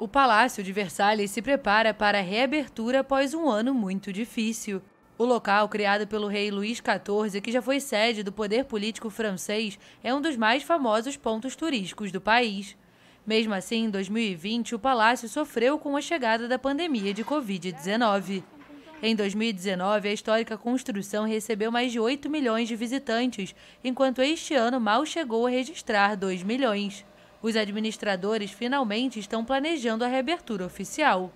O Palácio de Versalhes se prepara para a reabertura após um ano muito difícil. O local, criado pelo rei Luís XIV, que já foi sede do poder político francês, é um dos mais famosos pontos turísticos do país. Mesmo assim, em 2020, o palácio sofreu com a chegada da pandemia de Covid-19. Em 2019, a histórica construção recebeu mais de 8 milhões de visitantes, enquanto este ano mal chegou a registrar 2 milhões. Os administradores finalmente estão planejando a reabertura oficial.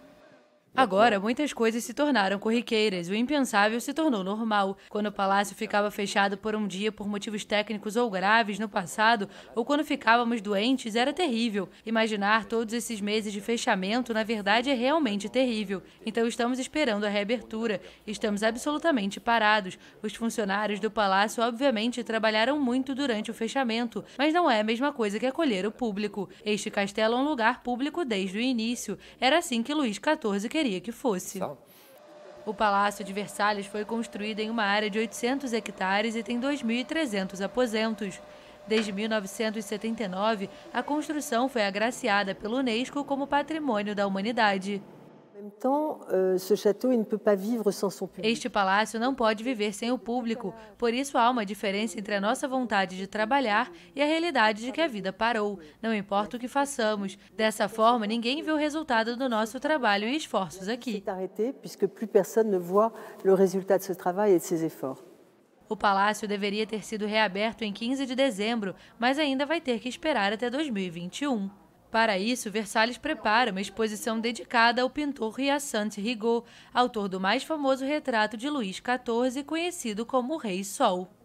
Tá Agora, muitas coisas se tornaram corriqueiras. O impensável se tornou normal. Quando o palácio ficava fechado por um dia por motivos técnicos ou graves no passado, ou quando ficávamos doentes, era terrível. Imaginar todos esses meses de fechamento, na verdade, é realmente terrível. Então, estamos esperando a reabertura. Estamos absolutamente parados. Os funcionários do palácio, obviamente, trabalharam muito durante o fechamento, mas não é a mesma coisa que acolher o público. Este castelo é um lugar público desde o início. Era assim que Luís XIV queria queria que fosse. O Palácio de Versalhes foi construído em uma área de 800 hectares e tem 2.300 aposentos. Desde 1979, a construção foi agraciada pelo Unesco como Patrimônio da Humanidade. Euh, este palácio não pode viver sem o público, por isso há uma diferença entre a nossa vontade de trabalhar e a realidade de que a vida parou. Não importa o que façamos, dessa forma ninguém vê o resultado do nosso trabalho e esforços aqui. O palácio deveria ter sido reaberto em 15 de dezembro, mas ainda vai ter que esperar até 2021. Para isso, Versalhes prepara uma exposição dedicada ao pintor riassante Rigaud, autor do mais famoso retrato de Luís XIV, conhecido como Rei Sol.